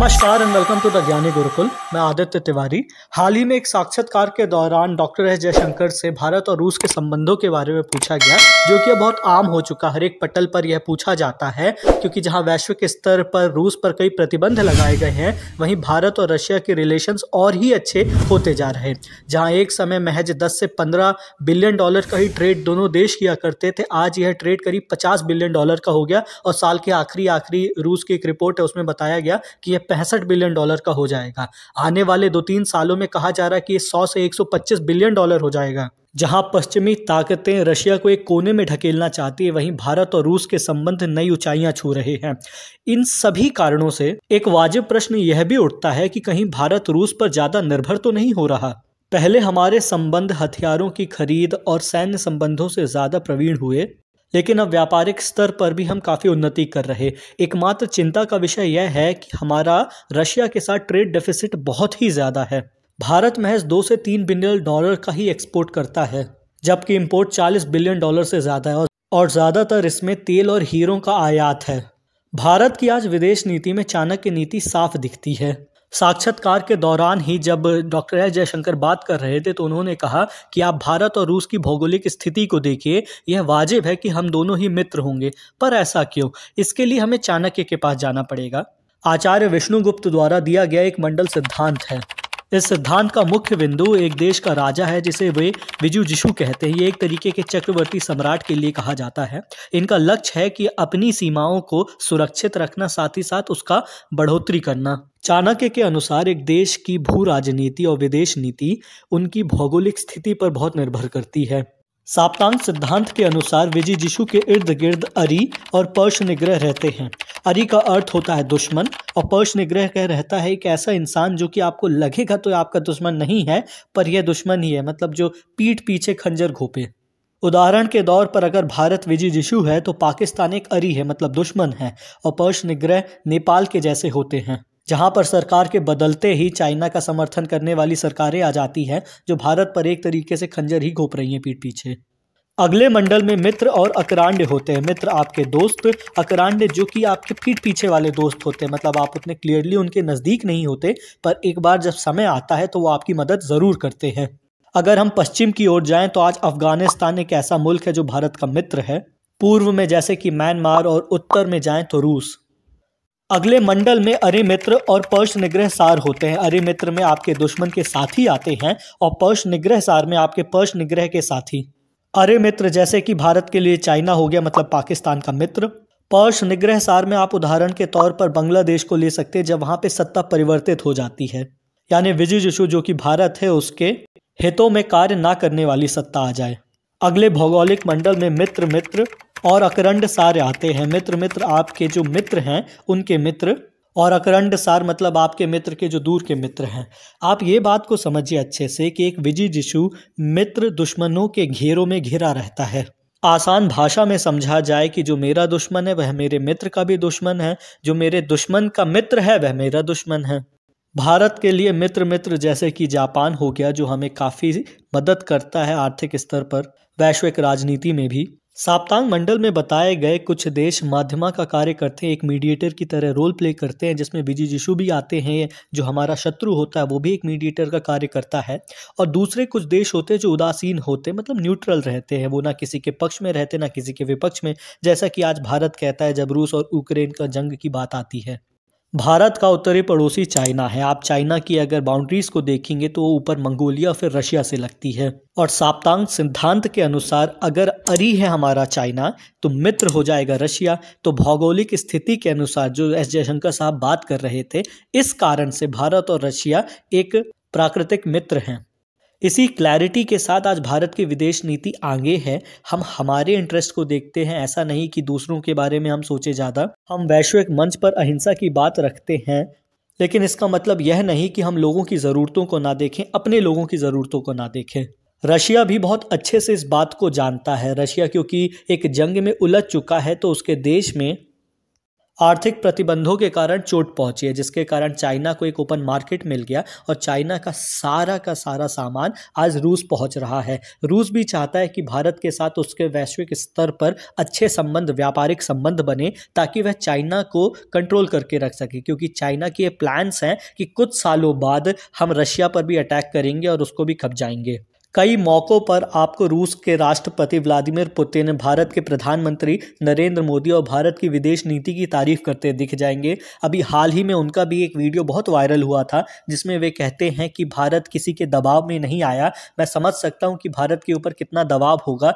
नमस्कार and welcome to the ज्ञानी गुरुकुल मैं आदित्य तिवारी हाल ही में एक साक्षात्कार के दौरान डॉक्टर एस जयशंकर से भारत और रूस के संबंधों के बारे में पूछा गया जो कि बहुत आम हो चुका हर एक पटल पर यह पूछा जाता है क्योंकि जहां वैश्विक स्तर पर रूस पर कई प्रतिबंध लगाए गए हैं वहीं भारत और रशिया के रिलेशन और ही अच्छे होते जा रहे हैं जहाँ एक समय महज दस से पंद्रह बिलियन डॉलर का ही ट्रेड दोनों देश किया करते थे आज यह ट्रेड करीब पचास बिलियन डॉलर का हो गया और साल के आखिरी आखिरी रूस की एक रिपोर्ट है उसमें बताया गया कि यह पैंसठ बिलियन डॉलर का हो जाएगा आने वाले दो तीन सालों में कहा जा रहा है कि सौ से 125 बिलियन डॉलर हो जाएगा जहां पश्चिमी ताकतें रशिया को एक कोने में ढकेलना चाहती है वहीं भारत और रूस के संबंध नई ऊंचाइयां छू रहे हैं इन सभी कारणों से एक वाजिब प्रश्न यह भी उठता है कि कहीं भारत रूस पर ज़्यादा निर्भर तो नहीं हो रहा पहले हमारे संबंध हथियारों की खरीद और सैन्य संबंधों से ज़्यादा प्रवीण हुए लेकिन अब व्यापारिक स्तर पर भी हम काफ़ी उन्नति कर रहे एकमात्र चिंता का विषय यह है कि हमारा रशिया के साथ ट्रेड डेफिसिट बहुत ही ज़्यादा है भारत महज दो से तीन बिलियन डॉलर का ही एक्सपोर्ट करता है जबकि इम्पोर्ट चालीस बिलियन डॉलर से ज़्यादा है और ज़्यादातर इसमें तेल और हीरों का आयात है भारत की आज विदेश नीति में चाणक्य नीति साफ दिखती है साक्षात्कार के दौरान ही जब डॉक्टर एस जयशंकर बात कर रहे थे तो उन्होंने कहा कि आप भारत और रूस की भौगोलिक स्थिति को देखिए यह वाजिब है कि हम दोनों ही मित्र होंगे पर ऐसा क्यों इसके लिए हमें चाणक्य के पास जाना पड़ेगा आचार्य विष्णुगुप्त द्वारा दिया गया एक मंडल सिद्धांत है इस सिद्धांत का मुख्य बिंदु एक देश का राजा है जिसे वे विजु जिशु कहते हैं ये एक तरीके के चक्रवर्ती सम्राट के लिए कहा जाता है इनका लक्ष्य है कि अपनी सीमाओं को सुरक्षित रखना साथ ही साथ उसका बढ़ोतरी करना चाणक्य के अनुसार एक देश की भू राजनीति और विदेश नीति उनकी भौगोलिक स्थिति पर बहुत निर्भर करती है साप्तांग सिद्धांत के अनुसार विजय जिशु के इर्द गिर्द अरी और पर्श निग्रह रहते हैं अरी का अर्थ होता है दुश्मन और पर्श निग्रह कह रहता है एक ऐसा इंसान जो कि आपको लगेगा तो आपका दुश्मन नहीं है पर यह दुश्मन ही है मतलब जो पीठ पीछे खंजर घोपे उदाहरण के तौर पर अगर भारत विजय जिशु है तो पाकिस्तान एक अरी है मतलब दुश्मन है और पर्श निग्रह नेपाल के जैसे होते हैं जहां पर सरकार के बदलते ही चाइना का समर्थन करने वाली सरकारें आ जाती हैं जो भारत पर एक तरीके से खंजर ही घोप रही हैं पीठ पीछे अगले मंडल में मित्र और अकरांड होते हैं मित्र आपके दोस्त अकरांड जो कि आपके पीठ पीछे वाले दोस्त होते हैं मतलब आप उतने क्लियरली उनके नज़दीक नहीं होते पर एक बार जब समय आता है तो वो आपकी मदद ज़रूर करते हैं अगर हम पश्चिम की ओर जाएं तो आज अफगानिस्तान एक ऐसा मुल्क है जो भारत का मित्र है पूर्व में जैसे कि म्यांमार और उत्तर में जाएं तो रूस अगले मंडल में अरे मित्र और पर्श निग्रह सार होते हैं अरे मित्र में आपके दुश्मन के साथी आते हैं और पर्श निग्रह सार में आपके पर्श निग्रह के साथी अरे मित्र जैसे कि भारत के लिए चाइना हो गया मतलब पाकिस्तान का मित्र पर्श निग्रह सार में आप उदाहरण के तौर पर बांग्लादेश को ले सकते हैं जब वहां पे सत्ता परिवर्तित हो जाती है यानी विजय जिशु जो कि भारत है उसके हितों में कार्य ना करने वाली सत्ता आ जाए अगले भौगोलिक मंडल में मित्र मित्र और अकरंड सार आते हैं मित्र मित्र आपके जो मित्र हैं उनके मित्र और अकरंड सार मतलब आपके मित्र के जो दूर के मित्र हैं आप ये बात को समझिए अच्छे से कि एक विजय जिशु मित्र दुश्मनों के घेरों में घिरा रहता है आसान भाषा में समझा जाए कि जो मेरा दुश्मन है वह मेरे मित्र का भी दुश्मन है जो मेरे दुश्मन का मित्र है वह मेरा दुश्मन है भारत के लिए मित्र मित्र जैसे कि जापान हो गया जो हमें काफ़ी मदद करता है आर्थिक स्तर पर वैश्विक राजनीति में भी साप्तांग मंडल में बताए गए कुछ देश माध्यमा का कार्य करते हैं एक मीडिएटर की तरह रोल प्ले करते हैं जिसमें विजय यीशु भी आते हैं जो हमारा शत्रु होता है वो भी एक मीडिएटर का कार्य करता है और दूसरे कुछ देश होते हैं जो उदासीन होते मतलब न्यूट्रल रहते हैं वो ना किसी के पक्ष में रहते ना किसी के विपक्ष में जैसा कि आज भारत कहता है जब रूस और यूक्रेन का जंग की बात आती है भारत का उत्तरी पड़ोसी चाइना है आप चाइना की अगर बाउंड्रीज को देखेंगे तो वो ऊपर मंगोलिया फिर रशिया से लगती है और साप्तांग सिद्धांत के अनुसार अगर अरी है हमारा चाइना तो मित्र हो जाएगा रशिया तो भौगोलिक स्थिति के अनुसार जो एस जयशंकर साहब बात कर रहे थे इस कारण से भारत और रशिया एक प्राकृतिक मित्र हैं इसी क्लैरिटी के साथ आज भारत की विदेश नीति आगे है हम हमारे इंटरेस्ट को देखते हैं ऐसा नहीं कि दूसरों के बारे में हम सोचे ज़्यादा हम वैश्विक मंच पर अहिंसा की बात रखते हैं लेकिन इसका मतलब यह नहीं कि हम लोगों की ज़रूरतों को ना देखें अपने लोगों की ज़रूरतों को ना देखें रशिया भी बहुत अच्छे से इस बात को जानता है रशिया क्योंकि एक जंग में उलझ चुका है तो उसके देश में आर्थिक प्रतिबंधों के कारण चोट पहुंची है जिसके कारण चाइना को एक ओपन मार्केट मिल गया और चाइना का सारा का सारा सामान आज रूस पहुंच रहा है रूस भी चाहता है कि भारत के साथ उसके वैश्विक स्तर पर अच्छे संबंध व्यापारिक संबंध बने ताकि वह चाइना को कंट्रोल करके रख सके क्योंकि चाइना के ये प्लान्स हैं कि कुछ सालों बाद हम रशिया पर भी अटैक करेंगे और उसको भी खप जाएंगे कई मौक़ों पर आपको रूस के राष्ट्रपति व्लादिमीर पुतिन भारत के प्रधानमंत्री नरेंद्र मोदी और भारत की विदेश नीति की तारीफ करते दिख जाएंगे अभी हाल ही में उनका भी एक वीडियो बहुत वायरल हुआ था जिसमें वे कहते हैं कि भारत किसी के दबाव में नहीं आया मैं समझ सकता हूँ कि भारत के ऊपर कितना दबाव होगा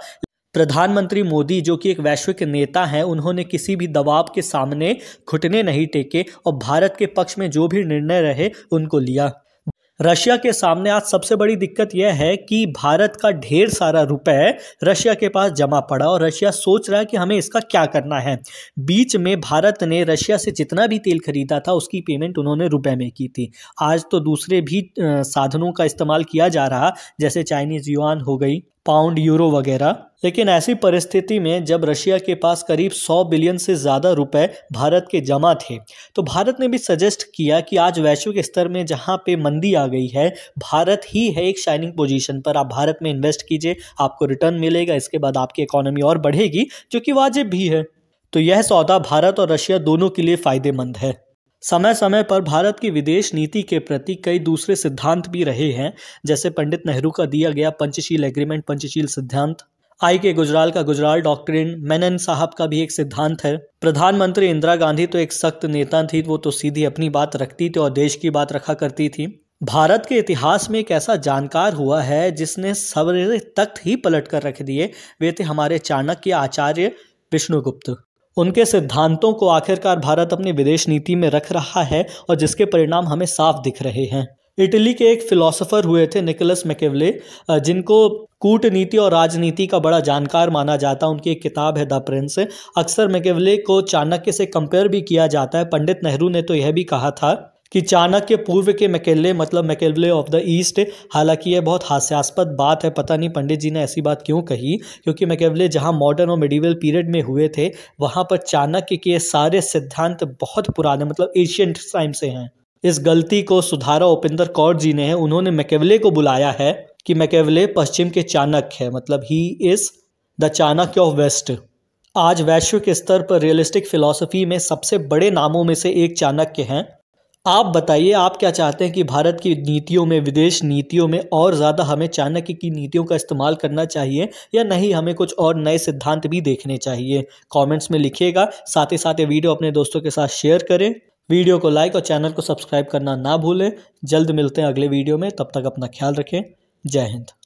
प्रधानमंत्री मोदी जो कि एक वैश्विक नेता हैं उन्होंने किसी भी दबाव के सामने घुटने नहीं टेके और भारत के पक्ष में जो भी निर्णय रहे उनको लिया रशिया के सामने आज सबसे बड़ी दिक्कत यह है कि भारत का ढेर सारा रुपए रशिया के पास जमा पड़ा और रशिया सोच रहा है कि हमें इसका क्या करना है बीच में भारत ने रशिया से जितना भी तेल खरीदा था उसकी पेमेंट उन्होंने रुपए में की थी आज तो दूसरे भी साधनों का इस्तेमाल किया जा रहा जैसे चाइनीज युआन हो गई पाउंड यूरो वगैरह लेकिन ऐसी परिस्थिति में जब रशिया के पास करीब 100 बिलियन से ज़्यादा रुपए भारत के जमा थे तो भारत ने भी सजेस्ट किया कि आज वैश्विक स्तर में जहाँ पे मंदी आ गई है भारत ही है एक शाइनिंग पोजीशन पर आप भारत में इन्वेस्ट कीजिए आपको रिटर्न मिलेगा इसके बाद आपकी इकोनॉमी और बढ़ेगी जो कि वाजिब भी है तो यह सौदा भारत और रशिया दोनों के लिए फ़ायदेमंद है समय समय पर भारत की विदेश नीति के प्रति कई दूसरे सिद्धांत भी रहे हैं जैसे पंडित नेहरू का दिया गया पंचशील एग्रीमेंट पंचशील सिद्धांत आई के गुजराल का गुजराल डॉक्ट्रिन मेनन साहब का भी एक सिद्धांत है प्रधानमंत्री इंदिरा गांधी तो एक सख्त नेता थी वो तो सीधी अपनी बात रखती थी और देश की बात रखा करती थी भारत के इतिहास में एक ऐसा जानकार हुआ है जिसने सवेरे तख्त ही पलट कर रख दिए वे थे हमारे चाणक्य आचार्य विष्णुगुप्त उनके सिद्धांतों को आखिरकार भारत अपनी विदेश नीति में रख रहा है और जिसके परिणाम हमें साफ दिख रहे हैं इटली के एक फिलोसोफर हुए थे निकोलस मैकेवले जिनको कूटनीति और राजनीति का बड़ा जानकार माना जाता है उनकी एक किताब है द प्रिंस अक्सर मैकेवले को चाणक्य से कंपेयर भी किया जाता है पंडित नेहरू ने तो यह भी कहा था कि चाणक्य पूर्व के मैकेले मतलब मैकेले ऑफ द ईस्ट हालांकि यह बहुत हास्यास्पद बात है पता नहीं पंडित जी ने ऐसी बात क्यों कही क्योंकि मैकेले जहां मॉडर्न और मेडिवल पीरियड में हुए थे वहां पर चाणक्य के सारे सिद्धांत बहुत पुराने मतलब एशियंट टाइम से हैं इस गलती को सुधारा उपेंद्र कौर जी ने उन्होंने मैकेवले को बुलाया है कि मैकेवले पश्चिम के चाणक्य है मतलब he is the Chanakya of west आज वैश्विक स्तर पर रियलिस्टिक फिलॉसफी में सबसे बड़े नामों में से एक चाणक्य हैं आप बताइए आप क्या चाहते हैं कि भारत की नीतियों में विदेश नीतियों में और ज़्यादा हमें चाणक्य की नीतियों का इस्तेमाल करना चाहिए या नहीं हमें कुछ और नए सिद्धांत भी देखने चाहिए कमेंट्स में लिखिएगा साथ ही साथ ये वीडियो अपने दोस्तों के साथ शेयर करें वीडियो को लाइक और चैनल को सब्सक्राइब करना ना भूलें जल्द मिलते हैं अगले वीडियो में तब तक अपना ख्याल रखें जय हिंद